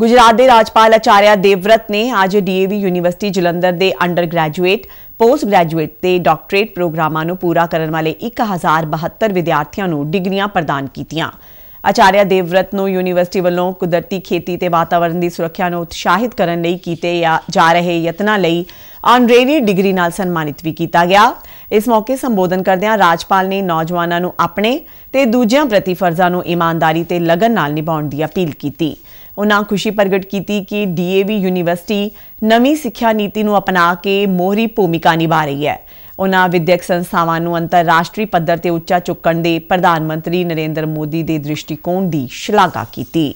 ਗੁਜਰਾਤ ਦੇ ਰਾਜਪਾਲ ਆਚਾਰਿਆ ਦੇਵਰਤ ਨੇ ਅੱਜ ਡੀਏਵੀ ਯੂਨੀਵਰਸਿਟੀ ਜਲੰਧਰ ਦੇ ਅੰਡਰ ਗ੍ਰੈਜੂਏਟ ਪੋਸਟ ਗ੍ਰੈਜੂਏਟ ਤੇ ਡਾਕਟਰੇਟ ਪ੍ਰੋਗਰਾਮਾਂ ਨੂੰ ਪੂਰਾ ਕਰਨ ਵਾਲੇ 1072 ਵਿਦਿਆਰਥੀਆਂ ਨੂੰ ਡਿਗਰੀਆਂ ਪ੍ਰਦਾਨ ਕੀਤੀਆਂ ਆਚਾਰਿਆ ਦੇਵਰਤ ਨੂੰ ਯੂਨੀਵਰਸਿਟੀ ਵੱਲੋਂ ਕੁਦਰਤੀ ਖੇਤੀ ਤੇ ਵਾਤਾਵਰਣ ਦੀ ਸੁਰੱਖਿਆ ਨੂੰ ਉਤਸ਼ਾਹਿਤ ਕਰਨ ਲਈ ਕੀਤੇ ਜਾ ਰਹੇ ਯਤਨਾਂ ਲਈ ਆਨਰੇਰੀ ਡਿਗਰੀ ਨਾਲ ਸਨਮਾਨਿਤ ਵੀ ਕੀਤਾ ਗਿਆ ਇਸ ਮੌਕੇ ਸੰਬੋਧਨ ਕਰਦਿਆਂ ਰਾਜਪਾਲ ਨੇ ਨੌਜਵਾਨਾਂ ਨੂੰ ਆਪਣੇ ਤੇ ਦੂਜਿਆਂ ਪ੍ਰਤੀ ਫਰਜ਼ਾਂ ਨੂੰ ਇਮਾਨਦਾਰੀ ਤੇ ਲਗਨ ਨਾਲ ਨਿਭਾਉਣ ਦੀ ਅਪੀਲ ਕੀਤੀ ਉਹਨਾਂ ਖੁਸ਼ੀ ਪ੍ਰਗਟ ਕੀਤੀ ਕਿ ਡੀਏਵੀ ਯੂਨੀਵਰਸਿਟੀ ਨਵੀਂ ਸਿੱਖਿਆ ਨੀਤੀ ਨੂੰ ਅਪਣਾ ਕੇ ਮੋਹਰੀ ਭੂਮਿਕਾ ਨਿਭਾ ਰਹੀ ਹੈ ਉਹਨਾਂ ਵਿਦਿਅਕ ਸੰਸਥਾਵਾਂ ਨੂੰ ਅੰਤਰਰਾਸ਼ਟਰੀ ਪੱਧਰ ਤੇ ਉੱਚਾ ਚੁੱਕਣ ਦੇ ਪ੍ਰਧਾਨ ਮੰਤਰੀ ਨਰਿੰਦਰ ਮੋਦੀ ਦੇ ਦ੍ਰਿਸ਼ਟੀਕੋਣ ਦੀ ਸ਼ਲਾਘਾ ਕੀਤੀ